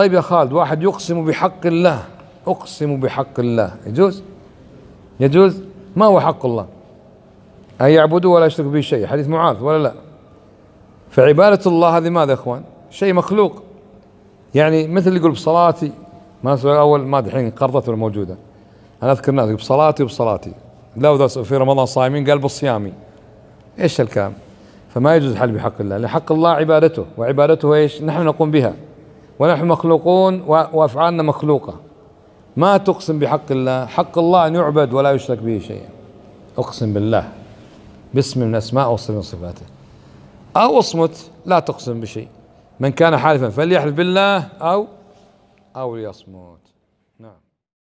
طيب يا خالد واحد يقسم بحق الله أقسم بحق الله يجوز يجوز ما هو حق الله أن يعبدوا ولا يشرك به شيء حديث معاذ ولا لا فعبادة الله هذه ماذا يا إخوان شيء مخلوق يعني مثل اللي يقول بصلاتي ما السؤال أول ما الحين قرضت ولا موجودة أنا أذكر ناس بصلاتي وبصلاتي وذا في رمضان صايمين قال بصيامي ايش الكلام فما يجوز حل بحق الله لحق الله عبادته وعبادته ايش نحن نقوم بها ونحن مخلوقون وافعالنا مخلوقه ما تقسم بحق الله حق الله ان يعبد ولا يشرك به شيئا اقسم بالله باسم من اسماء وصف من صفاته او اصمت لا تقسم بشيء من كان حالفا فليحلف بالله او او ليصمت نعم